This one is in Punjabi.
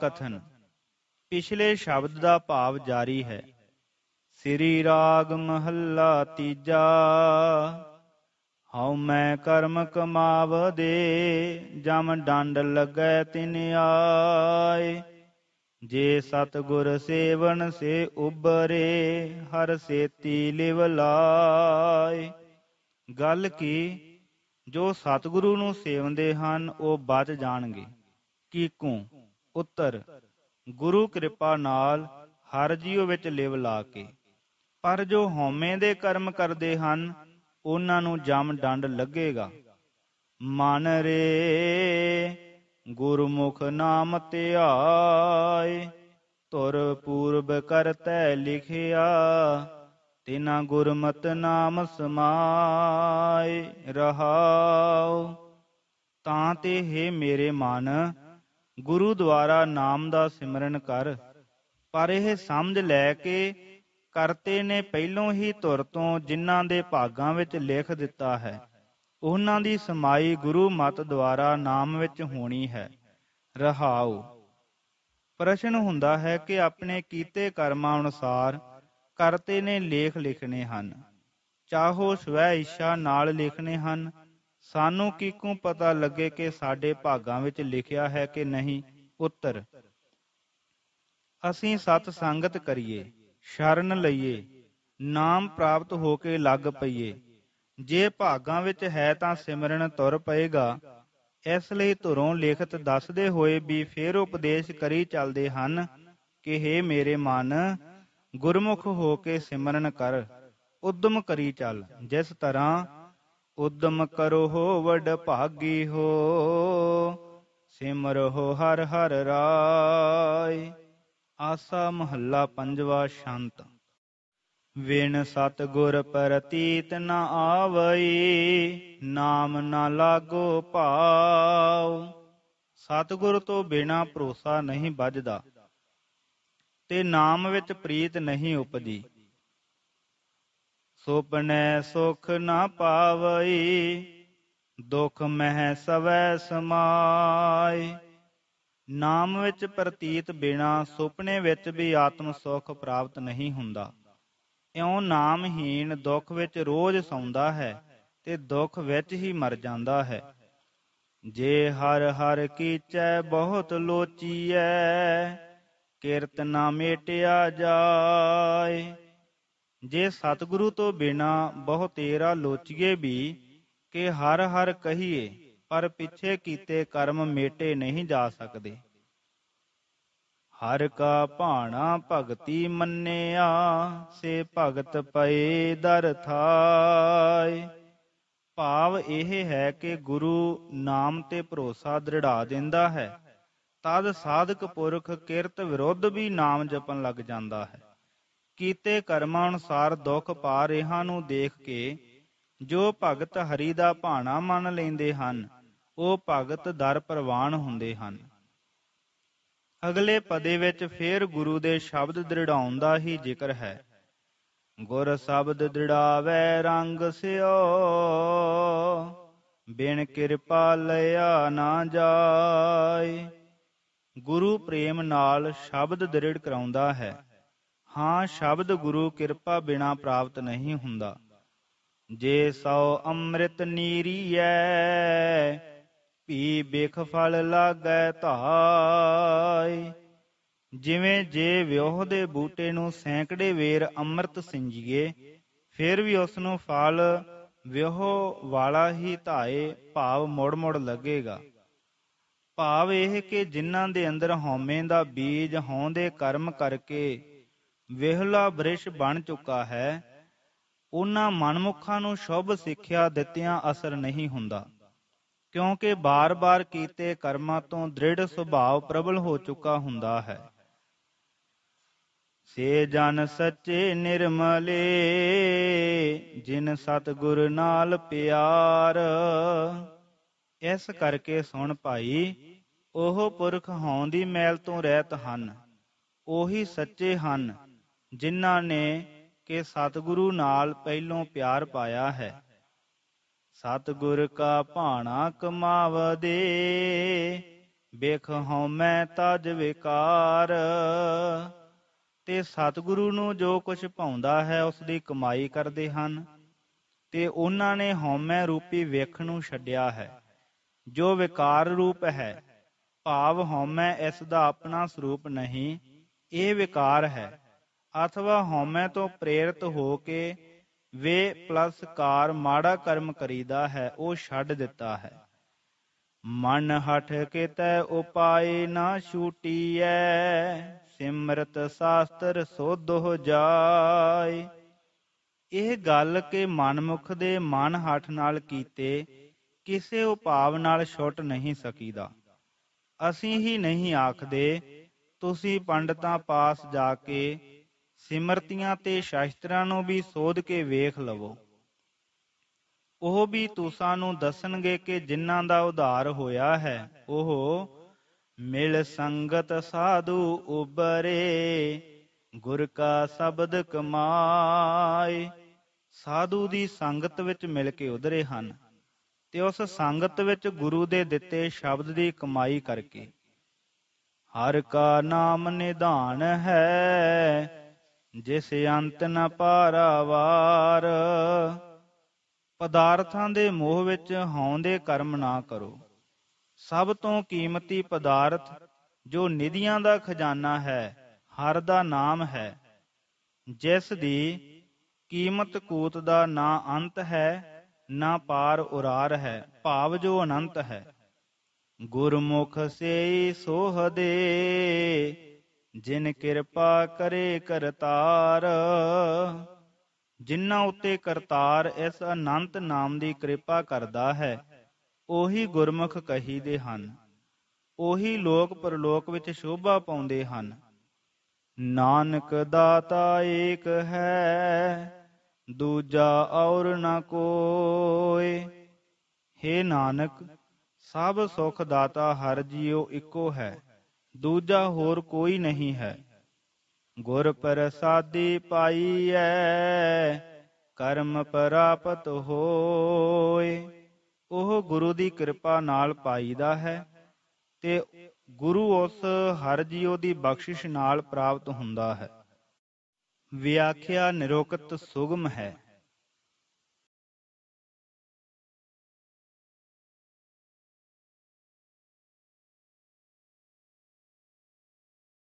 ਕਥਨ ਪਿਛਲੇ ਸ਼ਬਦ ਦਾ ਭਾਵ ਜਾਰੀ ਹੈ ਸ੍ਰੀ ਰਾਗ ਮਹੱਲਾ ਤੀਜਾ ਹਉ ਮੈਂ ਕਰਮ ਕਮਾਵ ਦੇ ਜਮ ਡੰਡ ਲੱਗੈ ਤਿਨ ਆਏ ਜੇ ਸਤਗੁਰ ਸੇਵਨ ਸੇ ਉਬਰੇ ਹਰ ਸੇਤੀ ਲਿਵ ਲਾਏ ਗੱਲ ਕੀ ਜੋ ਸਤਗੁਰੂ ਨੂੰ ਸੇਵੰਦੇ ਹਨ ਉਹ ਬਚ ਜਾਣਗੇ ਕੀਕੂ ਪੁੱਤਰ ਗੁਰੂ ਕਿਰਪਾ ਨਾਲ ਹਰ ਜੀਉ ਵਿੱਚ ਲਿਵ ਲਾ ਕੇ ਪਰ ਜੋ ਹਉਮੈ ਦੇ ਕਰਮ ਕਰਦੇ ਹਨ ਉਹਨਾਂ ਨੂੰ ਜਮ ਡੰਡ ਲੱਗੇਗਾ ਮਨ ਰੇ ਗੁਰਮੁਖ ਨਾਮ ਧਿਆਏ ਤੁਰ ਪੂਰਬ ਕਰਤੈ ਲਿਖਿਆ ਤਿਨਾ ਗੁਰਮਤ ਨਾਮ ਸਮਾਏ ਰਹਾਉ ਤਾਂ ਤੇ ਹੈ ਮੇਰੇ ਮਨ ਗੁਰੂ ਦੁਆਰਾ ਨਾਮ ਦਾ ਸਿਮਰਨ ਕਰ ਪਰ ਇਹ ਸਮਝ ਲੈ ਕੇ ਕਰਤੇ ਨੇ ਪਹਿਲੋਂ ਹੀ ਤੁਰ ਤੋਂ ਜਿਨ੍ਹਾਂ ਦੇ ਭਾਗਾਂ ਵਿੱਚ ਲਿਖ ਦਿੱਤਾ ਹੈ ਉਹਨਾਂ ਦੀ ਸਮਾਈ ਗੁਰੂ ਮਤ ਦੁਆਰਾ ਨਾਮ ਵਿੱਚ ਹੋਣੀ ਹੈ ਰਹਾਉ ਪ੍ਰਸ਼ਨ ਹੁੰਦਾ ਹੈ ਕਿ ਆਪਣੇ ਕੀਤੇ ਕਰਮਾਂ ਅਨੁਸਾਰ ਕਰਤੇ ਨੇ ਲੇਖ ਲਿਖਣੇ ਹਨ ਚਾਹੋ ਸਵੈ ਇੱਛਾ ਨਾਲ ਲਿਖਣੇ ਹਨ ਸਾਨੂੰ ਕਿਕੂ ਪਤਾ ਲੱਗੇ ਕਿ ਸਾਡੇ ਭਾਗਾਂ ਵਿੱਚ ਲਿਖਿਆ ਹੈ ਕਿ ਨਹੀਂ ਉੱਤਰ ਅਸੀਂ ਸਤ ਸੰਗਤ ਕਰੀਏ ਸ਼ਰਨ ਲਈਏ ਨਾਮ ਪ੍ਰਾਪਤ ਹੋ ਕੇ ਲੱਗ ਪਈਏ ਜੇ ਭਾਗਾਂ ਵਿੱਚ ਹੈ ਤਾਂ ਸਿਮਰਨ ਤੁਰ ਪਏਗਾ ਇਸ ਲਈ ਧੁਰੋਂ ਲਿਖਤ ਦੱਸਦੇ ਹੋਏ ਵੀ ਫੇਰ ਉਪਦੇਸ਼ ਕਰੀ ਚੱਲਦੇ ਹਨ ਕਿ हे ਮੇਰੇ ਮਨ ਗੁਰਮੁਖ ਹੋ ਕੇ ਸਿਮਰਨ ਕਰ ਉਦਮ ਕਰੀ ਚੱਲ ਜਿਸ ਤਰ੍ਹਾਂ ਉਦਮ ਕਰੋ ਹੋ ਵਡ ਭਾਗੀ ਹੋ ਹੋ ਹਰ ਹਰ ਰਾਈ ਆਸਾ ਮਹੱਲਾ ਪੰਜਵਾ ਸ਼ਾਂਤ ਵੇਣ ਸਤ ਗੁਰ ਪ੍ਰਤੀਤ ਨ ਆਵਈ ਨਾਮ ਨ ਲਾਗੋ ਭਾਉ ਸਤ ਗੁਰ ਤੋਂ ਬਿਨਾ ਭਰੋਸਾ ਨਹੀਂ ਵੱਜਦਾ ਤੇ ਨਾਮ ਵਿੱਚ ਪ੍ਰੀਤ ਨਹੀਂ ਉਪਦੀ ਸੁਪਨੇ ਸੁਖ ਨਾ ਪਾਵਈ ਦੁਖ ਮਹਿ ਸਵੈ ਸਮਾਈ ਨਾਮ ਵਿੱਚ ਪ੍ਰਤੀਤ ਬਿਨਾ ਸੁਪਨੇ ਵਿੱਚ ਵੀ ਆਤਮ ਸੁਖ ਪ੍ਰਾਪਤ ਨਹੀਂ ਹੁੰਦਾ ਇਉਂ ਨਾਮਹੀਣ ਦੁੱਖ ਵਿੱਚ ਰੋਜ਼ ਸੌਂਦਾ ਹੈ ਤੇ ਦੁੱਖ ਵਿੱਚ ਹੀ ਮਰ ਜਾਂਦਾ ਹੈ ਜੇ ਹਰ ਹਰ ਕੀਚੈ ਬਹੁਤ ਲੋਚੀਐ ਕਿਰਤ ਨਾ ਮੇਟਿਆ ਜਾਏ ਜੇ ਸਤਿਗੁਰੂ ਤੋਂ ਬਿਨਾ ਬਹੁ ਤੇਰਾ ਲੋਚੀਏ ਵੀ ਕਿ ਹਰ ਹਰ ਕਹੀਏ ਪਰ ਪਿੱਛੇ ਕੀਤੇ ਕਰਮ ਮੇਟੇ ਨਹੀਂ ਜਾ ਸਕਦੇ ਹਰ ਕਾ ਭਾਣਾ ਭਗਤੀ ਮੰਨਿਆ ਸੇ ਭਗਤ ਪਏ ਦਰ ਥਾਏ ਭਾਵ ਇਹ ਹੈ ਕਿ ਗੁਰੂ ਨਾਮ ਤੇ ਭਰੋਸਾ ਦ੍ਰਿੜਾ ਦਿੰਦਾ ਹੈ ਤਦ ਸਾਧਕ ਪੁਰਖ ਕਿਰਤ ਵਿਰੁੱਧ ਵੀ ਨਾਮ ਜਪਣ ਲੱਗ ਜਾਂਦਾ ਹੈ ਕੀਤੇ ਕਰਮਾਂ ਅਨੁਸਾਰ ਦੁੱਖ ਪਾ ਰਿਹਾ ਨੂੰ ਦੇਖ ਕੇ ਜੋ ਭਗਤ ਹਰੀ ਦਾ ਭਾਣਾ ਮੰਨ ਲੈਂਦੇ ਹਨ ਉਹ ਭਗਤ ਦਰ ਪ੍ਰਵਾਨ ਹੁੰਦੇ ਹਨ ਅਗਲੇ ਪਦੇ ਵਿੱਚ ਫੇਰ ਗੁਰੂ ਦੇ ਸ਼ਬਦ ਦ੍ਰਿੜਾਉਣ ਦਾ ਹੀ ਜ਼ਿਕਰ ਹੈ ਗੁਰ ਸ਼ਬਦ ਦ੍ਰਿੜਾਵੇ ਰੰਗ ਸਿਓ ਬਿਨ ਕਿਰਪਾ ਲਿਆ ਨਾ ਜਾਏ ਗੁਰੂ ਪ੍ਰੇਮ ਨਾਲ ਸ਼ਬਦ ਦ੍ਰਿੜ ਕਰਾਉਂਦਾ ਹੈ ਹਾਂ ਸ਼ਬਦ ਗੁਰੂ ਕਿਰਪਾ ਬਿਨਾ ਪ੍ਰਾਪਤ ਨਹੀਂ ਹੁੰਦਾ ਜੇ ਸੋ ਅੰਮ੍ਰਿਤ ਨੀਰੀਐ ਪੀ ਬਿਖ ਫਲ ਲਾਗੈ ਧਾਈ ਜਿਵੇਂ ਜੇ ਵਿਉਹ ਦੇ ਬੂਟੇ ਨੂੰ ਸੈਂਕੜੇ ਵੇਰ ਅੰਮ੍ਰਿਤ ਸਿੰਜੀਏ ਫਿਰ ਵੀ ਉਸ ਨੂੰ ਫਲ ਵਿਉਹ ਵਾਲਾ ਹੀ ਧਾਏ ਭਾਵ ਮੋੜ-ਮੋੜ ਲੱਗੇਗਾ ਭਾਵ ਇਹ ਕਿ ਜਿਨ੍ਹਾਂ ਦੇ ਅੰਦਰ ਹਉਮੈ ਦਾ ਬੀਜ ਹੋਂਦੇ ਕਰਮ ਕਰਕੇ ਵਿਹਲਾ ਬ੍ਰਿਸ਼ ਬਣ ਚੁੱਕਾ ਹੈ ਉਹਨਾਂ ਮਨਮੁਖਾਂ ਨੂੰ ਸ਼ੁਭ ਸਿੱਖਿਆ ਦਿੱਤਿਆਂ ਅਸਰ ਨਹੀਂ ਹੁੰਦਾ ਕਿਉਂਕਿ ਬਾਰ-ਬਾਰ ਕੀਤੇ ਕਰਮਾਂ ਤੋਂ ਦ੍ਰਿੜ ਸੁਭਾਵ ਪ੍ਰਬਲ ਹੋ ਚੁੱਕਾ ਹੁੰਦਾ ਹੈ ਸੇ ਜਨ ਸੱਚੇ ਨਿਰਮਲੇ ਜਿਨ ਸਤਗੁਰ ਨਾਲ ਪਿਆਰ ਇਸ ਕਰਕੇ ਸੁਣ ਭਾਈ ਉਹ ਪੁਰਖ ਹੋਂ ਦੀ ਮੈਲ ਤੋਂ ਰਹਿਤ ਹਨ ਉਹੀ ਸੱਚੇ ਹਨ ਜਿਨ੍ਹਾਂ ਨੇ ਕਿ ਸਤਿਗੁਰੂ ਨਾਲ ਪਹਿਲੋਂ ਪਿਆਰ ਪਾਇਆ ਹੈ ਸਤਿਗੁਰ ਕਾ ਭਾਣਾ ਕਮਾਵਦੇ ਬੇਖ ਹਉ ਮੈਂ ਤਜ ਵਿਕਾਰ ਤੇ ਸਤਿਗੁਰੂ ਨੂੰ ਜੋ ਕੁਝ ਪਾਉਂਦਾ ਹੈ ਉਸ ਦੀ ਕਮਾਈ ਕਰਦੇ ਹਨ ਤੇ ਉਹਨਾਂ ਨੇ ਹਉਮੈ ਰੂਪੀ ਵੇਖ ਨੂੰ ਛੱਡਿਆ ਹੈ ਜੋ ਵਿਕਾਰ ਰੂਪ ਹੈ ਭਾਵ ਹਉਮੈ ਇਸ ਦਾ ਆਪਣਾ ਸਰੂਪ ਨਹੀਂ ਇਹ ਵਿਕਾਰ ਹੈ ਅਥਵਾ ਹਉਮੈ ਤੋਂ ਪ੍ਰੇਰਿਤ ਹੋ ਕੇ ਵੇ ਪਲਸ ਕਾਰ ਮਾੜਾ ਕਰਮ ਕਰੀਦਾ ਹੈ ਉਹ ਛੱਡ ਦਿੱਤਾ ਹੈ ਮਨ ਹਟ ਕੇ ਤੈ ਉਪਾਏ ਨਾ ਛੂਟੀਐ ਸਿਮਰਤ ਸਾਸਤਰ ਸੋਧੋ ਜਾਏ ਇਹ ਗੱਲ ਕਿ ਮਨਮੁਖ ਦੇ ਮਨ ਹਟ ਨਾਲ ਕੀਤੇ ਕਿਸੇ ਉਪਾਵ ਨਾਲ ਛੁੱਟ ਨਹੀਂ ਸਕੀਦਾ ਅਸੀਂ ਹੀ ਨਹੀਂ ਆਖਦੇ ਤੁਸੀਂ ਪੰਡਤਾਂ ਪਾਸ ਜਾ ਕੇ ਸਿਮਰਤੀਆਂ ਤੇ ਸ਼ਾਸਤਰਾਂ ਨੂੰ ਵੀ ਸੋਧ ਕੇ ਵੇਖ ਲਵੋ ਉਹ ਵੀ ਤੁਸਾਂ ਨੂੰ ਦੱਸਣਗੇ ਕਿ ਜਿਨ੍ਹਾਂ ਦਾ ਉਧਾਰ ਹੋਇਆ ਹੈ ਉਹ ਮਿਲ ਸੰਗਤ ਸਾਧੂ ਉਬਰੇ ਗੁਰ ਕਾ ਸ਼ਬਦ ਕਮਾਏ ਸਾਧੂ ਦੀ ਸੰਗਤ ਵਿੱਚ ਮਿਲ ਕੇ ਉਧਰੇ ਹਨ ਤੇ ਉਸ ਸੰਗਤ ਵਿੱਚ ਗੁਰੂ ਦੇ ਦਿੱਤੇ ਸ਼ਬਦ ਦੀ ਕਮਾਈ ਕਰਕੇ ਹਰ ਕਾ ਨਾਮ ਨਿਧਾਨ ਹੈ ਜਿਸ ਅੰਤ ਨ ਪਾਰਾਵਾਰ ਪਦਾਰਥਾਂ ਦੇ ਮੋਹ ਵਿੱਚ ਹੌਂਦੇ ਕਰਮ ਨਾ ਕਰੋ ਸਭ ਤੋਂ ਕੀਮਤੀ ਪਦਾਰਥ ਜੋ ਨਿਧੀਆਂ ਦਾ ਖਜ਼ਾਨਾ ਹੈ ਹਰ ਦਾ ਨਾਮ ਹੈ ਜਿਸ ਦੀ ਕੀਮਤ ਕੂਤ ਦਾ ਨਾ ਅੰਤ ਹੈ ਨਾ ਪਾਰ ਉਰਾਰ ਹੈ ਭਾਵ ਜੋ ਅਨੰਤ ਹੈ ਗੁਰਮੁਖ ਸੇਈ ਸੋਹਦੇ ਜਿਨ ਕਿਰਪਾ ਕਰੇ ਕਰਤਾਰ ਜਿਨ੍ਹਾਂ ਉਤੇ ਕਰਤਾਰ ਇਸ ਅਨੰਤ ਨਾਮ ਦੀ ਕਿਰਪਾ ਕਰਦਾ ਹੈ ਉਹੀ ਗੁਰਮੁਖ ਕਹੀਦੇ ਹਨ ਉਹੀ ਲੋਕ ਪਰਲੋਕ ਵਿੱਚ ਸ਼ੋਭਾ ਪਾਉਂਦੇ ਹਨ ਨਾਨਕ ਦਾਤਾ ਏਕ ਹੈ ਦੂਜਾ ਔਰ ਨਾ ਕੋਈ ਹੈ ਨਾਨਕ ਸਭ ਸੁਖ ਦਾਤਾ ਹਰ ਜੀਉ ਇੱਕੋ ਹੈ ਦੂਜਾ ਹੋਰ ਕੋਈ ਨਹੀਂ ਹੈ ਗੁਰ ਪ੍ਰਸਾਦੀ ਪਾਈ ਐ ਕਰਮ ਪ੍ਰਾਪਤ ਹੋਏ ਉਹ ਗੁਰੂ ਦੀ ਕਿਰਪਾ ਨਾਲ ਪਾਈਦਾ ਹੈ ਤੇ ਗੁਰੂ ਉਸ ਹਰ ਜੀਉ ਦੀ ਬਖਸ਼ਿਸ਼ ਨਾਲ ਪ੍ਰਾਪਤ ਹੁੰਦਾ ਹੈ ਵਿਆਖਿਆ ਨਿਰੋਕਤ ਸੁਗਮ ਹੈ